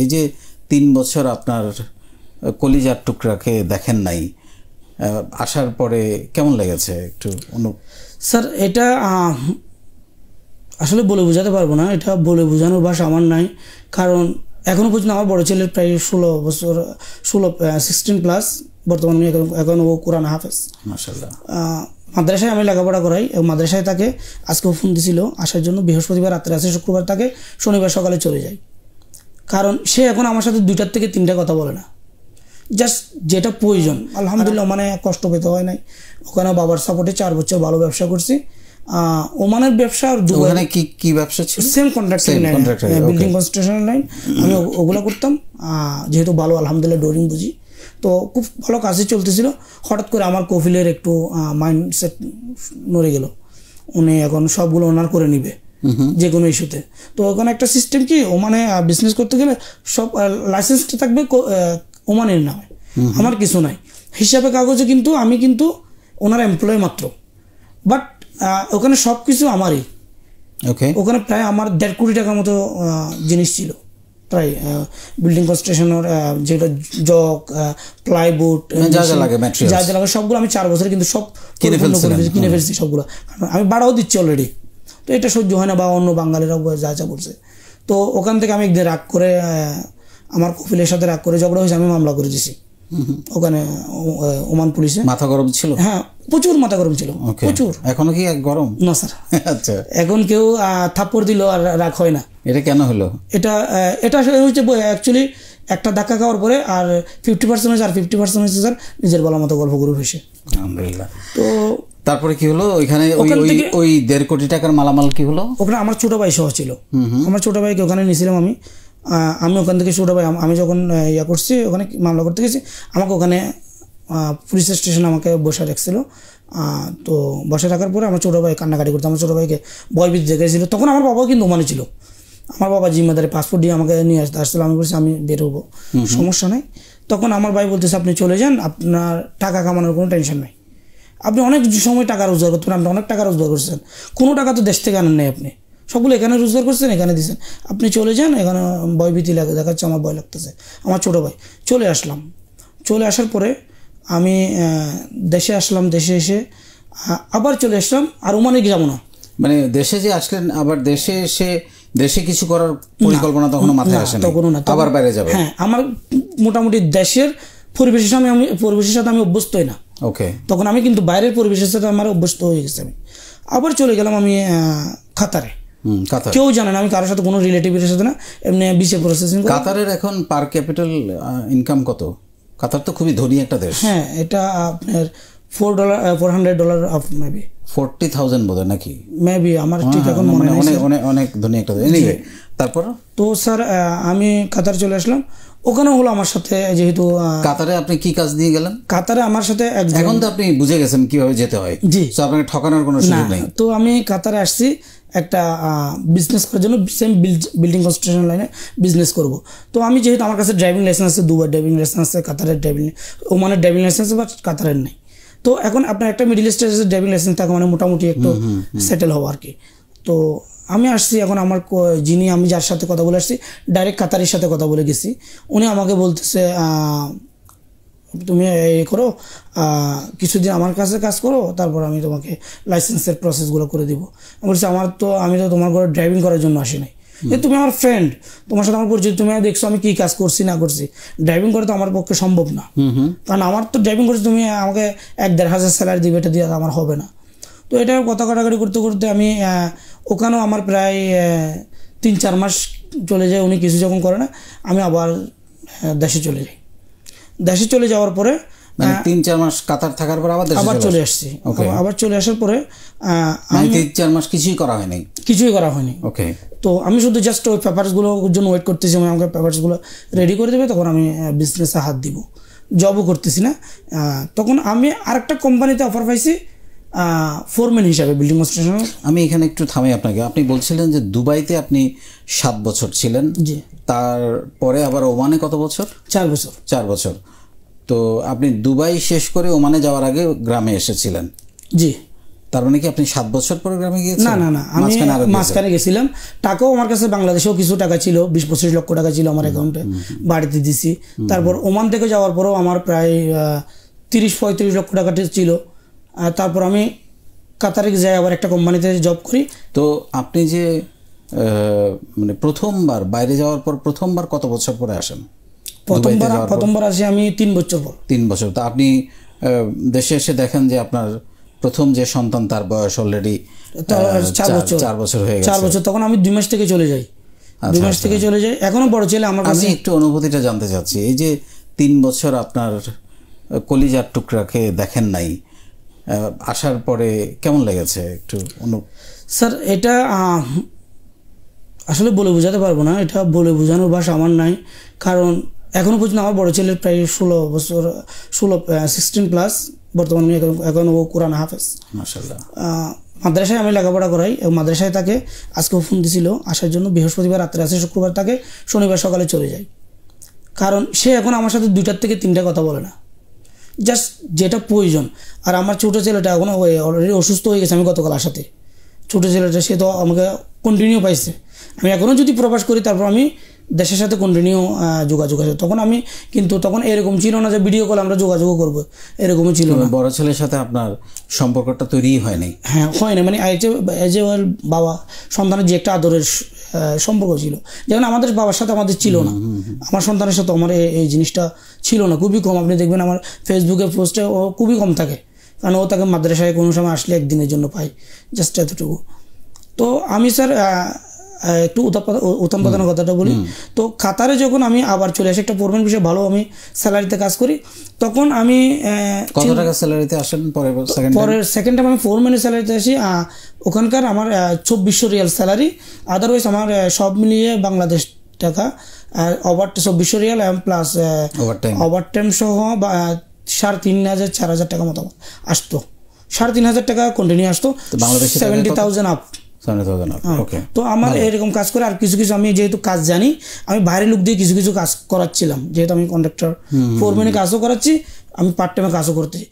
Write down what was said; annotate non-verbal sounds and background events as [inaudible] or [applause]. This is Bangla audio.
এই যে তিন বছর আপনার কলিজার টুকরাকে দেখেন নাই আসার পরে কেমন লেগেছে একটু অনু স্যার এটা আসলে বলে বোঝাতে পারবো না এটা বলে বোঝানোর বাস আমার নাই কারণ এখনও পর্যন্ত আমার বড় ছেলের প্রায় ষোলো বছর ষোলো সিক্সটিন প্লাস বর্তমানে এখন এখন ও কোরআন হাফেজ মাসাল্লাহ মাদ্রাসায় আমি লেখাপড়া করাই এবং মাদ্রাসায় তাকে আজকেও ফোন দিছিল আসার জন্য বৃহস্পতিবার রাত্রে আসে শুক্রবার তাকে শনিবার সকালে চলে যায় কারণ সে এখন আমার সাথে দুইটার থেকে তিনটা কথা বলে না জাস্ট যেটা প্রয়োজন আলহামদুলিল্লাহ মানে কষ্ট পেতে হয় নাই ওখানে বাবার সাপোর্টে চার বছর ভালো ব্যবসা করছি ওমানের ব্যবসা আর ওখানে কি কি ব্যবসা ছিল same contractor line building construction line আমি ওগুলো করতাম যেহেতু ভালো আলহামদুলিল্লাহ ডোরিং বুঝি তো খুব ভালো কাজে চলতেছিল হঠাৎ করে আমার কফিলের একটু মাইন্ডসেট নড়ে গেল উনি এখন সবগুলো ওনার করে নিবে Mm-hmm. যে কোনো ইস্যুতে তো ওখানে একটা সিস্টেম কি ওমানে বিজনেস করতে গেলে সব লাইসেন্সটা থাকবে ওমানের নামে mm-hmm. আমার কিছু নাই হিসাবে কাগজে কিন্তু আমি কিন্তু ওনার এমপ্লয় মাত্র বাট ওখানে সব কিছু আমারই ওকে ওখানে প্রায় আমার দেড় কোটি টাকার মতো জিনিস ছিল প্রায় বিল্ডিং কনস্ট্রাকশনের যেটা জক প্লাইবোর্ড যা যা লাগে যা যা লাগে সবগুলো আমি চার বছরে কিন্তু সব কিনে ফেলছি কিনে ফেলছি সবগুলো আমি বাড়াও দিচ্ছি অলরেডি তো এটা সহ্য হয় না বা অন্য বাঙালিরাও যা যা বলছে তো ওখান থেকে আমি একদিন রাগ করে আমার কপিলের সাথে রাগ করে ঝগড়া হয়েছে আমি মামলা করে দিয়েছি ওখানে ওমান পুলিশে মাথা গরম ছিল হ্যাঁ প্রচুর মাথা গরম ছিল প্রচুর এখনো কি গরম না স্যার [laughs] আচ্ছা এখন কেউ থাপ্পড় দিল আর রাগ হয় না এটা কেন হলো এটা এটা হচ্ছে অ্যাকচুয়ালি একটা ধাক্কা খাওয়ার পরে আর ফিফটি পার্সেন্ট হয়েছে আর ফিফটি পার্সেন্ট হয়েছে স্যার নিজের বলার মতো গল্প গরু হয়েছে আলহামদুলিল্লাহ তো তারপরে কি হলো ওইখানে ওই ওই দেড় কোটি টাকার মালামাল কি হলো ওখানে আমার ছোটো ভাই সহ ছিল আমার ছোটো ভাইকে ওখানে নিয়েছিলাম আমি আমি ওখান থেকে ছোটো ভাই আমি যখন ইয়া করছি ওখানে মামলা করতে গেছি আমাকে ওখানে পুলিশ স্টেশন আমাকে বসে রাখছিল তো বসে রাখার পরে আমার ছোটো ভাই কান্নাকাটি করতো আমার ছোটো ভাইকে বয় ভয়ভীত দেখেছিল তখন আমার বাবাও কিন্তু মানে ছিল আমার বাবা জিম্মাদারে পাসপোর্ট দিয়ে আমাকে নিয়ে আসতে আসছিল আমি বলছি আমি বেরোবো সমস্যা নেই তখন আমার ভাই বলতেছে আপনি চলে যান আপনার টাকা কামানোর কোনো টেনশন নেই আপনি অনেক সময় টাকা রোজগার করতেন আপনি অনেক টাকা রোজগার করছেন কোনো টাকা তো দেশ থেকে আনেন নাই আপনি সবগুলো এখানে রোজগার করছেন এখানে দিয়েছেন আপনি চলে যান এখানে ভয়ভীতি লাগে দেখাচ্ছে আমার ভয় লাগতেছে আমার ছোটো ভাই চলে আসলাম চলে আসার পরে আমি দেশে আসলাম দেশে এসে আবার চলে আসলাম আর ওমানে যাব না মানে দেশে যে আসলেন আবার দেশে এসে দেশে কিছু করার পরিকল্পনা তখনও মাথায় আসে তখনও না আবার বাইরে যাবে হ্যাঁ আমার মোটামুটি দেশের পরিবেশের সাথে আমি পরিবেশের সাথে আমি অভ্যস্তই না ওকে তখন আমি কিন্তু বাইরের পরিবেশের সাথে আমার অভ্যস্ত হয়ে গেছে আমি আবার চলে গেলাম আমি কাতারে কেউ জানে না আমি কারোর সাথে কোনো রিলেটিভের সাথে না এমনি বিশে প্রসেসিং কাতারের এখন পার ক্যাপিটাল ইনকাম কত কাতার তো খুবই ধনী একটা দেশ হ্যাঁ এটা আপনার four dollar four hundred dollar of maybe forty thousand বোধ নাকি মেবি আমার ঠিক হ্যাঁ, এখন হ্যাঁ, মনে মানে অনেক অনেক অনেক ধনী একটা তারপর তো স্যার আমি কাতার চলে আসলাম ওখানে হলো আমার সাথে যেহেতু কাতারে আপনি কি কাজ নিয়ে গেলেন কাতারে আমার সাথে এখন তো আপনি বুঝে গেছেন কিভাবে যেতে হয় জি তো আপনাকে ঠকানোর কোনো সুযোগ নেই তো আমি কাতারে আসছি একটা বিজনেস করার জন্য সেম বিল্ডিং কনস্ট্রাকশন লাইনে বিজনেস করব তো আমি যেহেতু আমার কাছে ড্রাইভিং লাইসেন্স আছে দুবার ড্রাইভিং লাইসেন্স আছে কাতারের ড্রাইভিং ও মানে ড্রাইভিং লাইসেন্স বা কাতারের নেই তো এখন আপনার একটা মিডিল স্টেজের ড্রাইভিং লাইসেন্স থাকা মানে মোটামুটি একটু সেটেল হওয়া আর কি তো আমি আসছি এখন আমার যিনি আমি যার সাথে কথা বলে আসছি ডাইরেক্ট কাতারির সাথে কথা বলে গেছি উনি আমাকে বলতেছে তুমি এ করো কিছুদিন আমার কাছে কাজ করো তারপর আমি তোমাকে লাইসেন্সের প্রসেসগুলো করে দিব বলছি আমার তো আমি তো তোমার ঘরে ড্রাইভিং করার জন্য আসি নাই যে তুমি আমার ফ্রেন্ড তোমার সাথে আমার পরিচিত তুমি দেখছো আমি কি কাজ করছি না করছি ড্রাইভিং করে তো আমার পক্ষে সম্ভব না কারণ আমার তো ড্রাইভিং করে তুমি আমাকে এক দেড় হাজার স্যালারি দিবে এটা দিয়ে আমার হবে না তো এটা কথা কাটাকাটি করতে করতে আমি ওখানেও আমার প্রায় তিন চার মাস চলে যায় উনি কিছু যখন করে না আমি আবার দেশে চলে যাই দেশে চলে যাওয়ার পরে মানে তিন চার মাস কাতার থাকার পর আবার আবার চলে আসছি আবার চলে আসার পরে মানে আমি তিন চার মাস কিছুই করা হয়নি কিছুই করা হয়নি ওকে তো আমি শুধু জাস্ট ওই পেপারসগুলোর জন্য ওয়েট করতেছি মানে আমাকে পেপারসগুলো রেডি করে দেবে তখন আমি বিজনেসে হাত দিব জবও করতেছি না তখন আমি আরেকটা কোম্পানিতে অফার পাইছি ফোরম্যান হিসাবে বিল্ডিং কনস্ট্রাকশন আমি এখানে একটু থামাই আপনাকে আপনি বলছিলেন যে দুবাইতে আপনি সাত বছর ছিলেন জি তারপরে আবার ওমানে কত বছর চার বছর চার বছর তো আপনি দুবাই শেষ করে ওমানে যাওয়ার আগে গ্রামে এসেছিলেন জি তার মানে কি আপনি সাত বছর পরে গ্রামে গিয়েছেন না না না আমি মাঝখানে গেছিলাম টাকাও আমার কাছে বাংলাদেশেও কিছু টাকা ছিল বিশ পঁচিশ লক্ষ টাকা ছিল আমার অ্যাকাউন্টে বাড়িতে দিছি তারপর ওমান থেকে যাওয়ার পরেও আমার প্রায় তিরিশ পঁয়ত্রিশ লক্ষ টাকা ছিল তারপর আমি কাতারে যাই আবার একটা কোম্পানিতে জব করি তো আপনি যে মানে প্রথমবার বাইরে যাওয়ার পর প্রথমবার কত বছর পরে আসেন প্রথমবার প্রথমবার আসি আমি তিন বছর পর তিন বছর আপনি দেশে এসে দেখেন যে আপনার প্রথম যে সন্তান তার বয়স অলরেডি চার বছর চার বছর হয়ে গেছে চার বছর তখন আমি দুই মাস থেকে চলে যাই আচ্ছা, দুই মাস আচ্ছা। থেকে চলে যাই এখনো বড় ছেলে আমার একটু অনুভূতিটা জানতে চাচ্ছি এই যে তিন বছর আপনার কলিজার টুকরাকে দেখেন নাই আসার পরে কেমন লেগেছে একটু স্যার এটা আসলে বলে বোঝাতে পারবো না এটা বলে বোঝানোর ভাষা আমার নাই কারণ এখনও পর্যন্ত আমার বড় ছেলের প্রায় ষোলো বছর ষোলো সিক্সটিন প্লাস বর্তমানে এখন ও কোরআন হাফেজ মাদ্রাসায় আমি লেখাপড়া করাই এবং মাদ্রাসায় তাকে আজকেও ফোন দিছিল আসার জন্য বৃহস্পতিবার রাত্রে আসে শুক্রবার তাকে শনিবার সকালে চলে যায় কারণ সে এখন আমার সাথে দুইটার থেকে তিনটা কথা বলে না জাস্ট যেটা প্রয়োজন আর আমার ছোটো ছেলেটা এখনও অলরেডি অসুস্থ হয়ে গেছে আমি গতকাল আসাতে ছোটো ছেলেটা সে তো আমাকে কন্টিনিউ পাইছে আমি এখনও যদি প্রকাশ করি তারপর আমি দেশের সাথে কন্টিনিউ যোগাযোগ আছে তখন আমি কিন্তু তখন এরকম ছিল না যে ভিডিও কল আমরা যোগাযোগ করবো এরকমই ছিল না বড় ছেলের সাথে আপনার সম্পর্কটা তৈরি হয়নি হ্যাঁ হয় না মানে এজ এ বাবা সন্তানের যে একটা আদরের সম্পর্ক ছিল যেমন আমাদের বাবার সাথে আমাদের ছিল না আমার সন্তানের সাথে আমার এই জিনিসটা ছিল না খুবই কম আপনি দেখবেন আমার ফেসবুকে পোস্টে ও খুবই কম থাকে কারণ ও তাকে মাদ্রাসায় কোনো সময় আসলে একদিনের জন্য পাই জাস্ট এতটুকু তো আমি স্যার একটু উত্থান প্রধানের কথাটা বলি তো কাতারে যখন আমি আবার চলে আসি একটা পড়বেন বিষয়ে ভালো আমি স্যালারিতে কাজ করি তখন আমি কত টাকা স্যালারিতে আসেন পরের পরের সেকেন্ড টাইম আমি ফোর মানি স্যালারিতে আসি ওখানকার আমার চব্বিশশো রিয়াল স্যালারি আদারওয়াইজ আমার সব মিলিয়ে বাংলাদেশ টাকা ওভার চব্বিশশো রিয়াল প্লাস ওভার টাইম সহ বা সাড়ে তিন হাজার চার হাজার টাকা মতো আসতো সাড়ে তিন হাজার টাকা কন্টিনিউ আসতো সেভেন্টি থাউজেন্ড আপ হ্যাঁ। তো আমার এরকম কাজ করে আর কিছু কিছু আমি যেহেতু কাজ জানি আমি বাইরে লোক দিয়ে কিছু কিছু কাজ করাচ্ছিলাম যেহেতু আমি কন্ট্রাক্টর ফোরম্যানে কাজও করাচ্ছি আমি পার্ট টাইমে কাজও করতেছি